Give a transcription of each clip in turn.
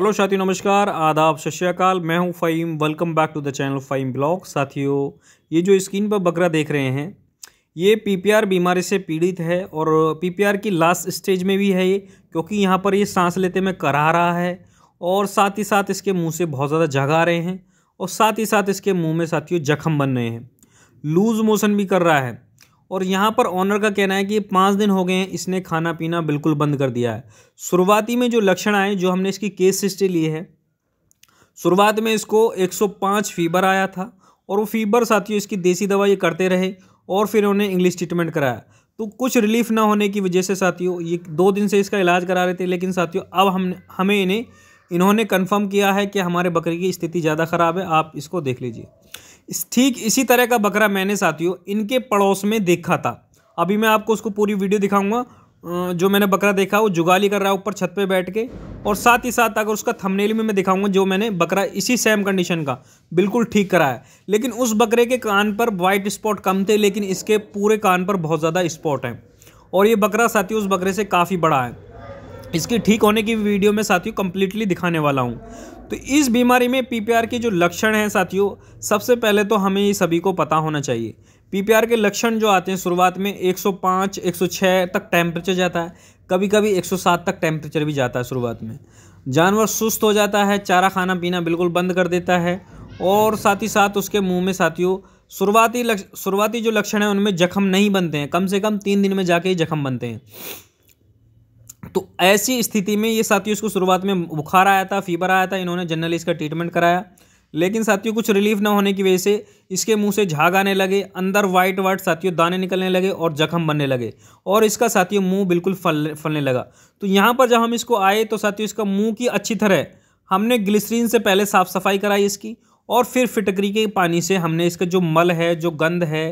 Hello साथियों नमस्कार आदाब सत श्रीकाल मैं हूं Faheem welcome back to the channel Faheem blog साथियों ये जो स्क्रीन पर बकरा देख रहे हैं ये पीपीआर बीमारी से पीड़ित है और पीपीआर की लास्ट स्टेज में भी है ये क्योंकि यहाँ पर ये सांस लेते में करा रहा है और साथ ही साथ इसके मुँह से बहुत ज़्यादा जग आ रहे हैं और साथ ही साथ इसके मुँह में साथियों जख्म बन रहे हैं लूज़ मोशन भी कर रहा है और यहाँ पर ऑनर का कहना है कि पाँच दिन हो गए हैं इसने खाना पीना बिल्कुल बंद कर दिया है शुरुआती में जो लक्षण आए जो हमने इसकी केस हिस्ट्री ली है शुरुआत में इसको 105 फीवर आया था और वो फीवर साथियों इसकी देसी दवा ये करते रहे और फिर उन्हें इंग्लिश ट्रीटमेंट कराया तो कुछ रिलीफ ना होने की वजह से साथियों ये दो दिन से इसका इलाज करा रहे थे लेकिन साथियों अब हम हमें इन्हें इन्होंने कन्फर्म किया है कि हमारे बकरी की स्थिति ज़्यादा ख़राब है आप इसको देख लीजिए ठीक इसी तरह का बकरा मैंने साथियों इनके पड़ोस में देखा था अभी मैं आपको उसको पूरी वीडियो दिखाऊंगा जो मैंने बकरा देखा वो जुगाली कर रहा है ऊपर छत पे बैठ के और साथ ही साथ अगर उसका थंबनेल में मैं दिखाऊंगा जो मैंने बकरा इसी सेम कंडीशन का बिल्कुल ठीक करा है लेकिन उस बकरे के कान पर वाइट स्पॉट कम थे लेकिन इसके पूरे कान पर बहुत ज़्यादा स्पॉट हैं और ये बकरा साथियों उस बकरे से काफ़ी बड़ा है इसके ठीक होने की वीडियो में साथियों कंप्लीटली दिखाने वाला हूँ तो इस बीमारी में पीपीआर के जो लक्षण हैं साथियों सबसे पहले तो हमें सभी को पता होना चाहिए पीपीआर के लक्षण जो आते हैं शुरुआत में 105, 106 तक टेम्परेचर जाता है कभी कभी 107 तक टेम्परेचर भी जाता है शुरुआत में जानवर सुस्त हो जाता है चारा खाना पीना बिल्कुल बंद कर देता है और साथ ही साथ उसके मुँह में साथियों शुरुआती शुरुआती जो लक्षण हैं उनमें जख्म नहीं बनते हैं कम से कम तीन दिन में जाके ही जख्म बनते हैं तो ऐसी स्थिति में ये साथियों इसको शुरुआत में बुखार आया था फीवर आया था इन्होंने जनरली इसका ट्रीटमेंट कराया लेकिन साथियों कुछ रिलीफ ना होने की वजह से इसके मुंह से झाग आने लगे अंदर वाइट वाइट साथियों दाने निकलने लगे और जख्म बनने लगे और इसका साथियों मुंह बिल्कुल फल फलने लगा तो यहाँ पर जब हम इसको आए तो साथियों इसका मुंह की अच्छी तरह हमने ग्लिसरीन से पहले साफ़ सफाई कराई इसकी और फिर फिटकरी के पानी से हमने इसका जो मल है जो गंद है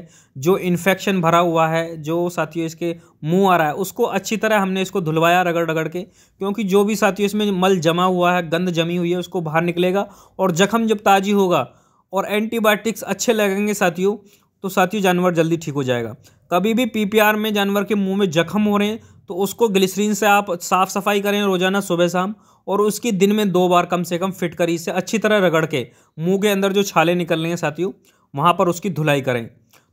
जो इन्फेक्शन भरा हुआ है जो साथियों इसके मुंह आ रहा है उसको अच्छी तरह हमने इसको धुलवाया रगड़ रगड़ के क्योंकि जो भी साथियों इसमें मल जमा हुआ है गंद जमी हुई है उसको बाहर निकलेगा और जख्म जब ताजी होगा और एंटीबायोटिक्स अच्छे लगेंगे साथियों तो साथियों जानवर जल्दी ठीक हो जाएगा कभी भी पी में जानवर के मुँह में जख्म हो रहे हैं तो उसको ग्लिसरीन से आप साफ़ सफाई करें रोज़ाना सुबह शाम और उसकी दिन में दो बार कम से कम फिट करी से अच्छी तरह रगड़ के मुंह के अंदर जो छाले निकल रहे हैं साथियों वहाँ पर उसकी धुलाई करें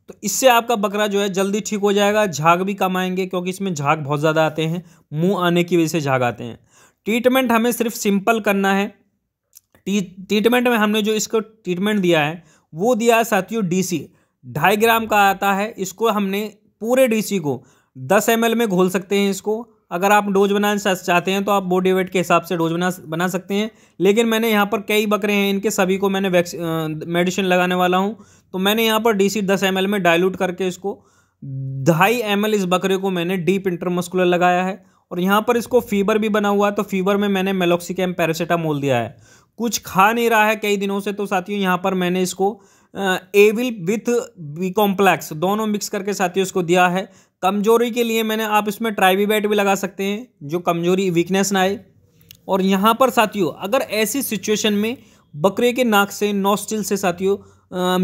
तो इससे आपका बकरा जो है जल्दी ठीक हो जाएगा झाग भी कम आएंगे क्योंकि इसमें झाग बहुत ज़्यादा आते हैं मुँह आने की वजह से झाग आते हैं ट्रीटमेंट हमें सिर्फ सिंपल करना है ट्रीटमेंट में हमने जो इसको ट्रीटमेंट दिया है वो दिया है साथियों डीसी ढाई ग्राम का आता है इसको हमने पूरे डीसी को दस एम में घोल सकते हैं इसको अगर आप डोज बनाना चाहते हैं तो आप बॉडी वेट के हिसाब से डोज बना बना सकते हैं लेकिन मैंने यहाँ पर कई बकरे हैं इनके सभी को मैंने वैक्सी मेडिसिन लगाने वाला हूँ तो मैंने यहाँ पर डी सी दस एम में डायलूट करके इसको ढाई एम इस बकरे को मैंने डीप इंटरमस्कुलर लगाया है और यहाँ पर इसको फीवर भी बना हुआ है तो फीवर में मैंने मेलोक्सिकम पैरासीटामोल दिया है कुछ खा नहीं रहा है कई दिनों से तो साथियों यहाँ पर मैंने इसको एविल विथ बी कॉम्प्लेक्स दोनों मिक्स करके साथियों इसको दिया है कमजोरी के लिए मैंने आप इसमें बैट भी लगा सकते हैं जो कमजोरी वीकनेस ना आए और यहाँ पर साथियों अगर ऐसी सिचुएशन में बकरे के नाक से नोस्टिल से साथियों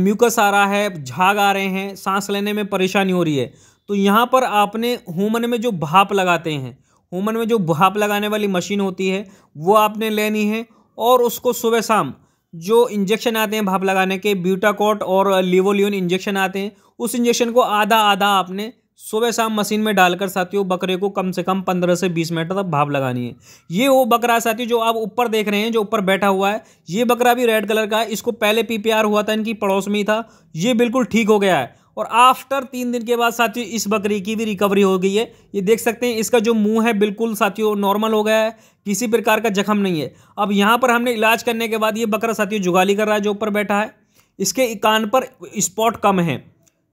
म्यूकस आ रहा है झाग आ रहे हैं सांस लेने में परेशानी हो रही है तो यहाँ पर आपने हुमन में जो भाप लगाते हैं हुमन में जो भाप लगाने वाली मशीन होती है वो आपने लेनी है और उसको सुबह शाम जो इंजेक्शन आते हैं भाप लगाने के ब्यूटाकोट और लिवोलियन इंजेक्शन आते हैं उस इंजेक्शन को आधा आधा आपने सुबह शाम मशीन में डालकर साथियों बकरे को कम से कम पंद्रह से बीस मिनट तक भाप लगानी है ये वो बकरा साथियों जो आप ऊपर देख रहे हैं जो ऊपर बैठा हुआ है ये बकरा भी रेड कलर का है इसको पहले पीपीआर हुआ था इनकी पड़ोस में ही था ये बिल्कुल ठीक हो गया है और आफ्टर तीन दिन के बाद साथियों इस बकरी की भी रिकवरी हो गई है ये देख सकते हैं इसका जो मुंह है बिल्कुल साथियों नॉर्मल हो गया है किसी प्रकार का जख्म नहीं है अब यहाँ पर हमने इलाज करने के बाद ये बकरा साथियों जुगाली कर रहा है जो ऊपर बैठा है इसके कान पर स्पॉट कम है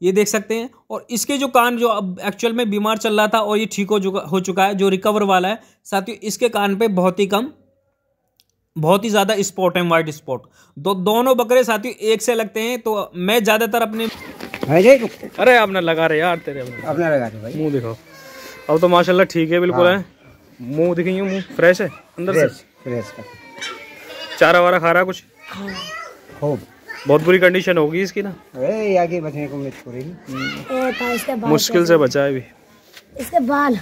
ये देख सकते हैं और इसके जो कान जो अब एक्चुअल में बीमार चल रहा था और ये ठीक हो चुका हो चुका है जो रिकवर वाला है साथियों इसके कान पर बहुत ही कम बहुत ही ज़्यादा स्पॉट है वाइट स्पॉट दो दोनों बकरे साथियों एक से लगते हैं तो मैं ज़्यादातर अपने अरे आपने लगा रहे यार तेरे आपने लगा रहे भाई मुंह देखो अब तो माशाल्लाह ठीक है बिल्कुल हाँ। है मुंह दिखेंगे मुंह फ्रेश है अंदर फ्रेश, से फ्रेश चारा वारा खा रहा कुछ हो बहुत बुरी कंडीशन होगी इसकी ना आगे बचने को उम्मीद पूरी तो मुश्किल से बचा है भी इसके बाल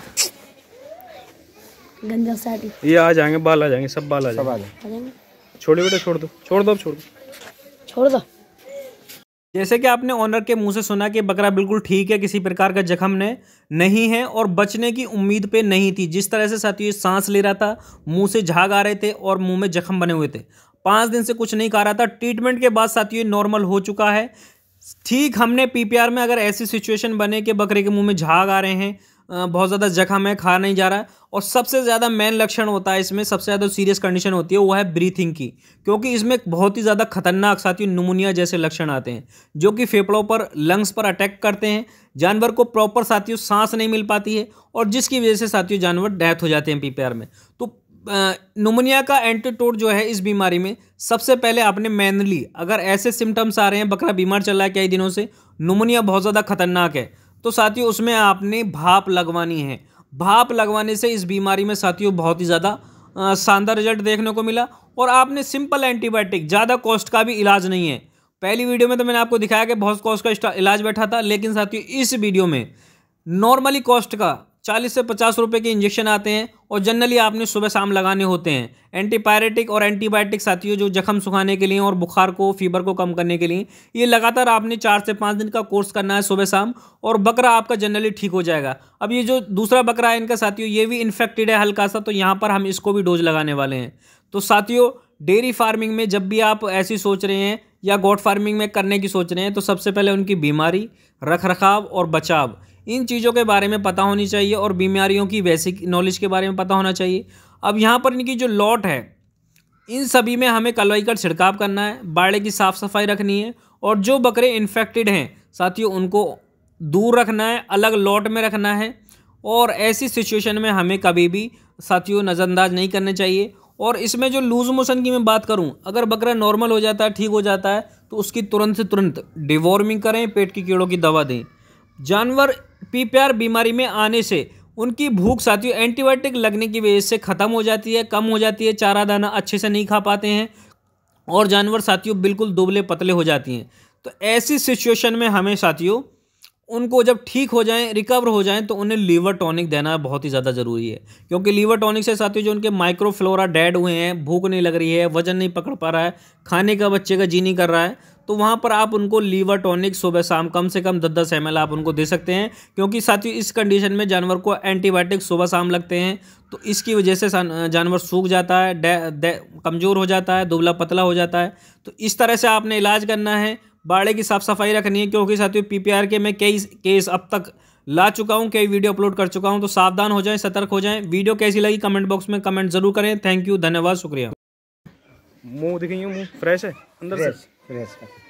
गंजा साड़ी ये आ जाएंगे बाल आ जाएंगे सब बाल आ जाएंगे छोड़ो बेटा छोड़ दो छोड़ दो छोड़ दो छोड़ दो जैसे कि आपने ओनर के मुंह से सुना कि बकरा बिल्कुल ठीक है किसी प्रकार का जख्म ने नहीं है और बचने की उम्मीद पे नहीं थी जिस तरह से साथियों सांस ले रहा था मुंह से झाग आ रहे थे और मुंह में जख्म बने हुए थे पाँच दिन से कुछ नहीं खा रहा था ट्रीटमेंट के बाद साथियों नॉर्मल हो चुका है ठीक हमने पीपीआर में अगर ऐसी सिचुएशन बने कि बकरे के मुंह में झाग आ रहे हैं बहुत ज़्यादा जख्म है खा नहीं जा रहा है और सबसे ज़्यादा मेन लक्षण होता है इसमें सबसे ज़्यादा सीरियस कंडीशन होती है वो है ब्रीथिंग की क्योंकि इसमें बहुत ही ज़्यादा खतरनाक साथ ही नमूनिया जैसे लक्षण आते हैं जो कि फेफड़ों पर लंग्स पर अटैक करते हैं जानवर को प्रॉपर साथियों सांस नहीं मिल पाती है और जिसकी वजह से साथियों जानवर डेथ हो जाते हैं पीपीआर में तो नमूनिया का एंटीटोड जो है इस बीमारी में सबसे पहले आपने मैनली अगर ऐसे सिम्टम्स आ रहे हैं बकरा बीमार चल रहा है कई दिनों से नमूनिया बहुत ज़्यादा खतरनाक है तो साथियों उसमें आपने भाप लगवानी है भाप लगवाने से इस बीमारी में साथियों बहुत ही ज़्यादा शानदार रिजल्ट देखने को मिला और आपने सिंपल एंटीबायोटिक ज़्यादा कॉस्ट का भी इलाज नहीं है पहली वीडियो में तो मैंने आपको दिखाया कि बहुत कॉस्ट का इलाज बैठा था लेकिन साथियों इस वीडियो में नॉर्मली कॉस्ट का चालीस से पचास रुपये के इंजेक्शन आते हैं और जनरली आपने सुबह शाम लगाने होते हैं एंटीपायरेटिक और एंटीबायोटिक साथियों जो जख्म सुखाने के लिए और बुखार को फीवर को कम करने के लिए ये लगातार आपने चार से पाँच दिन का कोर्स करना है सुबह शाम और बकरा आपका जनरली ठीक हो जाएगा अब ये जो दूसरा बकरा है इनका साथियों ये भी इन्फेक्टेड है हल्का सा तो यहाँ पर हम इसको भी डोज लगाने वाले हैं तो साथियों डेयरी फार्मिंग में जब भी आप ऐसी सोच रहे हैं या गोट फार्मिंग में करने की सोच रहे हैं तो सबसे पहले उनकी बीमारी रख रखाव और बचाव इन चीज़ों के बारे में पता होनी चाहिए और बीमारियों की वैसे नॉलेज के बारे में पता होना चाहिए अब यहाँ पर इनकी जो लॉट है इन सभी में हमें कलवाई का छिड़काव करना है बाड़े की साफ़ सफाई रखनी है और जो बकरे इन्फेक्टेड हैं साथियों उनको दूर रखना है अलग लॉट में रखना है और ऐसी सिचुएशन में हमें कभी भी साथियों नज़रअंदाज नहीं करने चाहिए और इसमें जो लूज़ मोशन की मैं बात करूं अगर बकरा नॉर्मल हो जाता है ठीक हो जाता है तो उसकी तुरंत से तुरंत डिवॉर्मिंग करें पेट के कीड़ों की दवा दें जानवर पीपीआर बीमारी में आने से उनकी भूख साथियों एंटीबायोटिक लगने की वजह से ख़त्म हो जाती है कम हो जाती है चारा दाना अच्छे से नहीं खा पाते हैं और जानवर साथियों बिल्कुल दुबले पतले हो जाती हैं तो ऐसी सिचुएशन में हमें साथियों उनको जब ठीक हो जाएं रिकवर हो जाएं तो उन्हें लीवर टॉनिक देना बहुत ही ज़्यादा ज़रूरी है क्योंकि लीवर टॉनिक से साथियों जो उनके माइक्रोफ्लोरा डेड हुए हैं भूख नहीं लग रही है वजन नहीं पकड़ पा रहा है खाने का बच्चे का जी नहीं कर रहा है तो वहाँ पर आप उनको लीवर टॉनिक सुबह शाम कम से कम दस दस एम आप उनको दे सकते हैं क्योंकि साथियों इस कंडीशन में जानवर को एंटीबायोटिक सुबह शाम लगते हैं तो इसकी वजह से जानवर सूख जाता है कमज़ोर हो जाता है दुबला पतला हो जाता है तो इस तरह से आपने इलाज करना है बाड़े की साफ़ सफाई रखनी है क्योंकि साथियों पीपीआर के मैं कई केस अब तक ला चुका हूँ कई वीडियो अपलोड कर चुका हूँ तो सावधान हो जाएं सतर्क हो जाएं वीडियो कैसी लगी कमेंट बॉक्स में कमेंट जरूर करें थैंक यू धन्यवाद शुक्रिया मुंह दिखाइए मुंह फ्रेश है अंदर से Beleza.